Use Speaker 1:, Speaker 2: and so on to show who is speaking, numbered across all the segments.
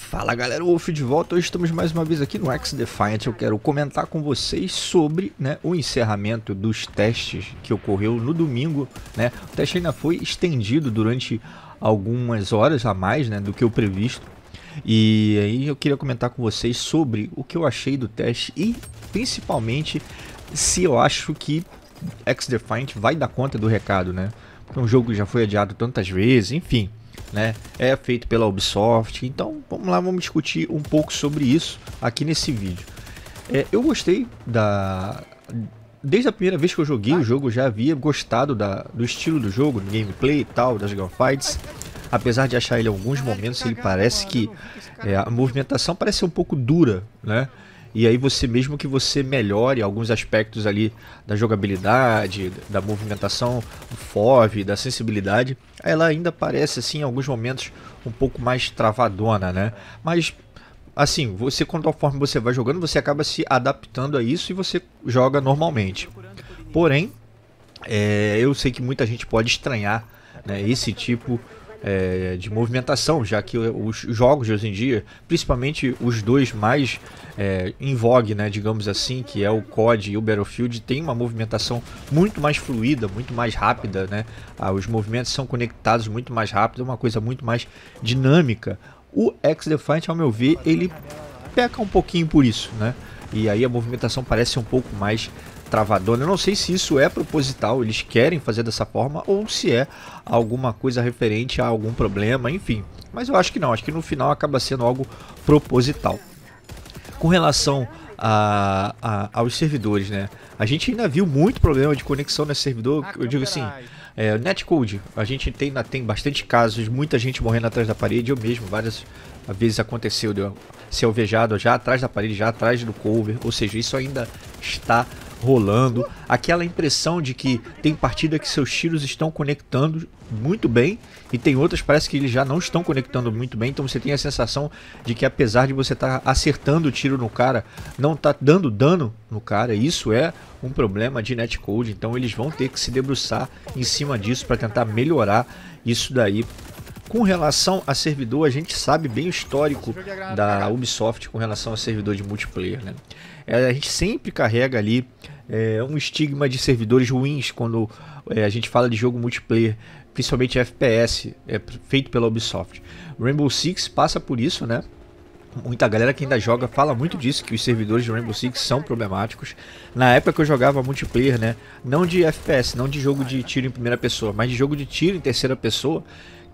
Speaker 1: Fala galera, o Wolf de volta. Hoje estamos mais uma vez aqui no X Defiant. Eu quero comentar com vocês sobre né, o encerramento dos testes que ocorreu no domingo. Né? O teste ainda foi estendido durante algumas horas a mais né, do que o previsto. E aí eu queria comentar com vocês sobre o que eu achei do teste e principalmente se eu acho que X Defiant vai dar conta do recado, né? um jogo que já foi adiado tantas vezes, enfim né? É feito pela Ubisoft. Então vamos lá, vamos discutir um pouco sobre isso aqui nesse vídeo. É, eu gostei da. Desde a primeira vez que eu joguei o jogo, já havia gostado da, do estilo do jogo, do gameplay e tal, das gunfights. Apesar de achar ele em alguns momentos, ele parece que é, a movimentação parece ser um pouco dura, né? E aí você mesmo que você melhore alguns aspectos ali da jogabilidade, da movimentação, do FOV, da sensibilidade, ela ainda parece assim em alguns momentos um pouco mais travadona, né? Mas assim, você conforme você vai jogando, você acaba se adaptando a isso e você joga normalmente. Porém, é, eu sei que muita gente pode estranhar né, esse tipo de é, de movimentação, já que os jogos de hoje em dia, principalmente os dois mais é, em vogue, né, digamos assim, que é o COD e o Battlefield, tem uma movimentação muito mais fluida, muito mais rápida, né? Ah, os movimentos são conectados muito mais rápido, é uma coisa muito mais dinâmica. O X-Defiant, ao meu ver, ele peca um pouquinho por isso, né? E aí a movimentação parece um pouco mais travadona. Eu não sei se isso é proposital, eles querem fazer dessa forma, ou se é alguma coisa referente a algum problema, enfim. Mas eu acho que não, acho que no final acaba sendo algo proposital. Com relação a, a, aos servidores, né? A gente ainda viu muito problema de conexão nesse servidor. Ah, eu digo assim, é, Netcode, a gente tem, tem bastante casos, muita gente morrendo atrás da parede. Eu mesmo, várias vezes aconteceu de ser alvejado já atrás da parede, já atrás do cover. Ou seja, isso ainda está rolando, aquela impressão de que tem partida que seus tiros estão conectando muito bem e tem outras parece que eles já não estão conectando muito bem, então você tem a sensação de que apesar de você estar tá acertando o tiro no cara, não tá dando dano no cara, isso é um problema de netcode, então eles vão ter que se debruçar em cima disso para tentar melhorar isso daí com relação a servidor, a gente sabe bem o histórico da Ubisoft com relação a servidor de multiplayer. Né? É, a gente sempre carrega ali é, um estigma de servidores ruins quando é, a gente fala de jogo multiplayer, principalmente FPS, é, feito pela Ubisoft. Rainbow Six passa por isso, né? Muita galera que ainda joga fala muito disso, que os servidores de Rainbow Six são problemáticos. Na época que eu jogava multiplayer, né? Não de FPS, não de jogo de tiro em primeira pessoa, mas de jogo de tiro em terceira pessoa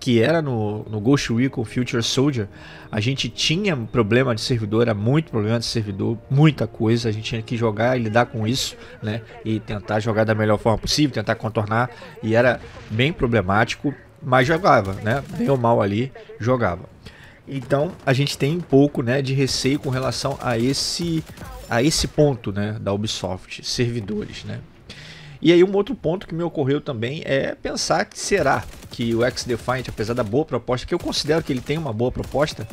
Speaker 1: que era no, no Ghost Recon Future Soldier, a gente tinha problema de servidor, era muito problema de servidor, muita coisa, a gente tinha que jogar e lidar com isso, né? E tentar jogar da melhor forma possível, tentar contornar, e era bem problemático, mas jogava, né? Bem ou mal ali, jogava. Então a gente tem um pouco né, de receio com relação a esse, a esse ponto né, da Ubisoft, servidores. Né? E aí um outro ponto que me ocorreu também é pensar que será que o X defiant apesar da boa proposta, que eu considero que ele tem uma boa proposta,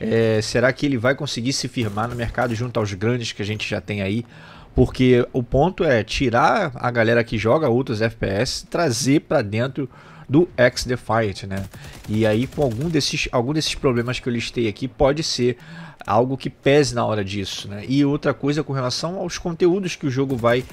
Speaker 1: é, será que ele vai conseguir se firmar no mercado junto aos grandes que a gente já tem aí? Porque o ponto é tirar a galera que joga outros FPS, trazer para dentro do X-Defiant, né? E aí com algum desses, algum desses problemas que eu listei aqui pode ser algo que pese na hora disso, né? E outra coisa com relação aos conteúdos que o jogo vai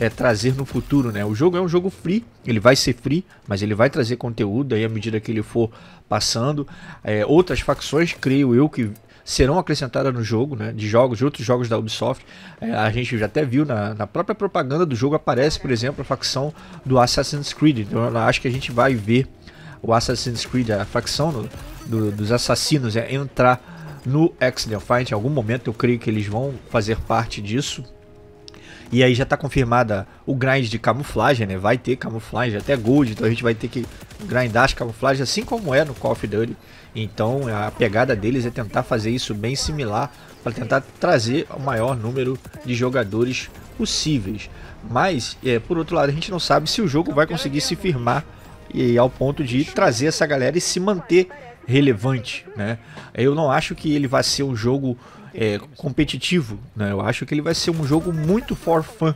Speaker 1: é, trazer no futuro, né? O jogo é um jogo free, ele vai ser free, mas ele vai trazer conteúdo aí à medida que ele for passando. É, outras facções, creio eu, que serão acrescentadas no jogo, né? De jogos, de outros jogos da Ubisoft. É, a gente já até viu na, na, própria propaganda do jogo aparece, por exemplo, a facção do Assassin's Creed. Então eu acho que a gente vai ver o Assassin's Creed, a facção do, do, dos assassinos, é, entrar no X-Defiant. Em algum momento eu creio que eles vão fazer parte disso. E aí já tá confirmada o grind de camuflagem, né? Vai ter camuflagem, até gold, então a gente vai ter que grindar as camuflagens, assim como é no Call of Duty. Então a pegada deles é tentar fazer isso bem similar para tentar trazer o maior número de jogadores possíveis. Mas, é, por outro lado, a gente não sabe se o jogo vai conseguir se firmar e ao ponto de trazer essa galera e se manter relevante, né? Eu não acho que ele vai ser um jogo é, competitivo. Né? Eu acho que ele vai ser um jogo muito for fun.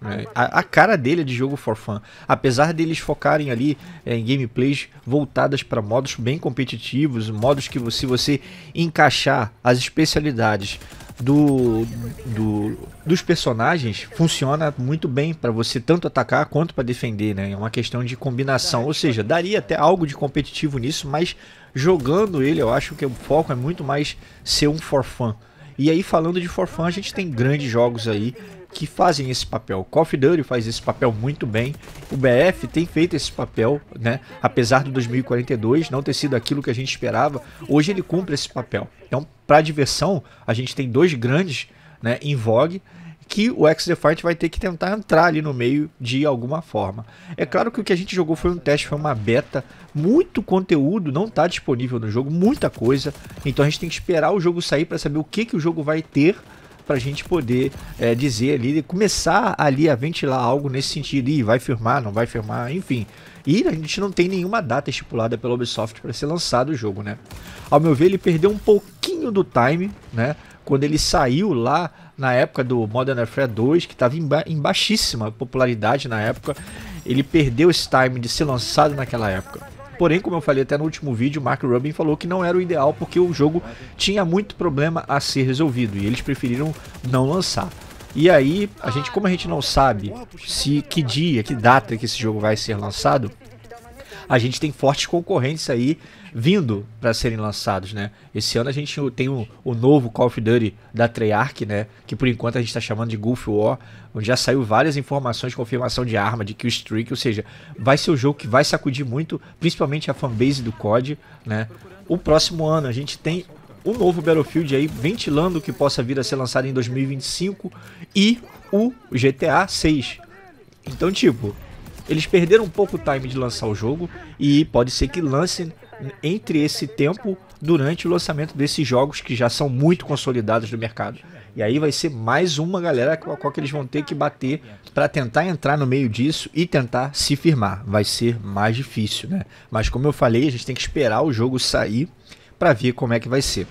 Speaker 1: Né? A, a, cara dele é de jogo for fun. Apesar deles focarem ali é, em gameplays voltadas para modos bem competitivos, modos que se você encaixar as especialidades do, do, dos personagens funciona muito bem para você tanto atacar quanto para defender, né? É uma questão de combinação, ou seja, daria até algo de competitivo nisso, mas jogando ele, eu acho que o foco é muito mais ser um for fun. E aí, falando de forfun a gente tem grandes jogos aí que fazem esse papel. O Call of Duty faz esse papel muito bem. O BF tem feito esse papel, né? Apesar do 2042 não ter sido aquilo que a gente esperava, hoje ele cumpre esse papel. Então, para diversão, a gente tem dois grandes, né, em vogue que o X-Defiant vai ter que tentar entrar ali no meio de alguma forma. É claro que o que a gente jogou foi um teste, foi uma beta, muito conteúdo não está disponível no jogo, muita coisa, então a gente tem que esperar o jogo sair para saber o que, que o jogo vai ter para a gente poder é, dizer ali, começar ali a ventilar algo nesse sentido, e vai firmar, não vai firmar, enfim. E a gente não tem nenhuma data estipulada pela Ubisoft para ser lançado o jogo, né? Ao meu ver, ele perdeu um pouquinho do time, né? Quando ele saiu lá na época do Modern Warfare 2, que estava em, ba em baixíssima popularidade na época, ele perdeu esse time de ser lançado naquela época. Porém, como eu falei até no último vídeo, Mark Rubin falou que não era o ideal porque o jogo tinha muito problema a ser resolvido e eles preferiram não lançar. E aí, a gente, como a gente não sabe se que dia, que data que esse jogo vai ser lançado, a gente tem fortes concorrentes aí vindo para serem lançados, né? Esse ano a gente tem o, o, novo Call of Duty da Treyarch, né? Que por enquanto a gente está chamando de Gulf War, onde já saiu várias informações, confirmação de arma, de kill streak, ou seja, vai ser o um jogo que vai sacudir muito, principalmente a fanbase do COD, né? O próximo ano a gente tem um novo Battlefield aí, ventilando que possa vir a ser lançado em 2025 e o GTA 6. Então, tipo, eles perderam um pouco o time de lançar o jogo e pode ser que lancem entre esse tempo durante o lançamento desses jogos que já são muito consolidados no mercado. E aí vai ser mais uma galera com a qual que eles vão ter que bater para tentar entrar no meio disso e tentar se firmar. Vai ser mais difícil, né? Mas como eu falei, a gente tem que esperar o jogo sair para ver como é que vai ser.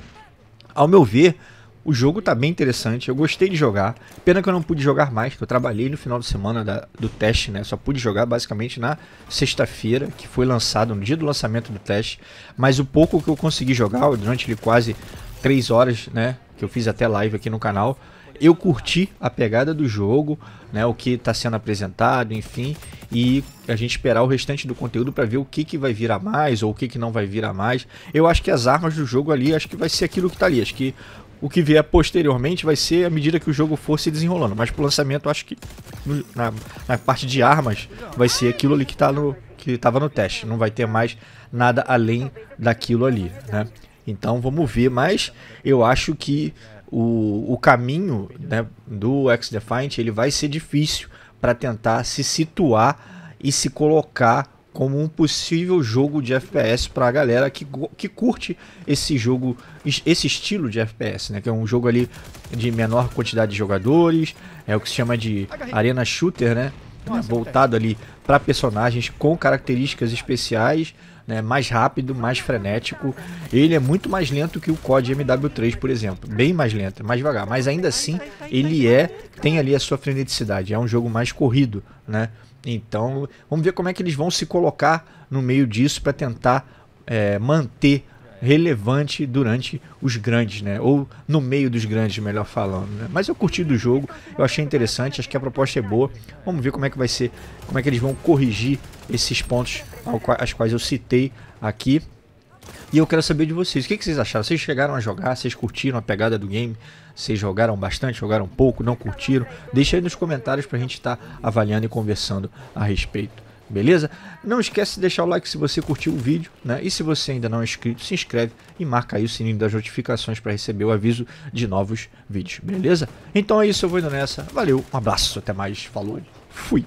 Speaker 1: Ao meu ver, o jogo tá bem interessante, eu gostei de jogar. Pena que eu não pude jogar mais, que eu trabalhei no final de semana da, do teste, né? Só pude jogar basicamente na sexta-feira, que foi lançado, no dia do lançamento do teste. Mas o pouco que eu consegui jogar, durante ele quase 3 horas, né? Que eu fiz até live aqui no canal. Eu curti a pegada do jogo, né? O que está sendo apresentado, enfim. E a gente esperar o restante do conteúdo para ver o que, que vai vir a mais ou o que, que não vai vir a mais. Eu acho que as armas do jogo ali, acho que vai ser aquilo que está ali. Acho que o que vier posteriormente vai ser à medida que o jogo for se desenrolando. Mas pro lançamento, acho que no, na, na, parte de armas vai ser aquilo ali que tá no que estava no teste. Não vai ter mais nada além daquilo ali, né? Então vamos ver, mas eu acho que o, o caminho né, do X-Defiant ele vai ser difícil para tentar se situar e se colocar como um possível jogo de FPS para a galera que, que curte esse jogo, esse estilo de FPS, né? Que é um jogo ali de menor quantidade de jogadores, é o que se chama de arena shooter, né? Nossa, é Voltado ali para personagens com características especiais, né? Mais rápido, mais frenético. Ele é muito mais lento que o COD MW3, por exemplo, bem mais lento, mais devagar. Mas ainda assim, ele é tem ali a sua freneticidade. É um jogo mais corrido, né? Então, vamos ver como é que eles vão se colocar no meio disso para tentar é, manter relevante durante os grandes, né? Ou no meio dos grandes, melhor falando. Né? Mas eu curti do jogo, eu achei interessante, acho que a proposta é boa. Vamos ver como é que vai ser, como é que eles vão corrigir esses pontos aos quais eu citei aqui. E eu quero saber de vocês, o que, que vocês acharam? Vocês chegaram a jogar? Vocês curtiram a pegada do game? Vocês jogaram bastante, jogaram pouco, não curtiram? Deixa aí nos comentários para a gente estar tá avaliando e conversando a respeito. Beleza? Não esquece de deixar o like se você curtiu o vídeo, né? E se você ainda não é inscrito, se inscreve e marca aí o sininho das notificações para receber o aviso de novos vídeos, beleza? Então é isso, eu vou indo nessa. Valeu, um abraço, até mais, falou, fui!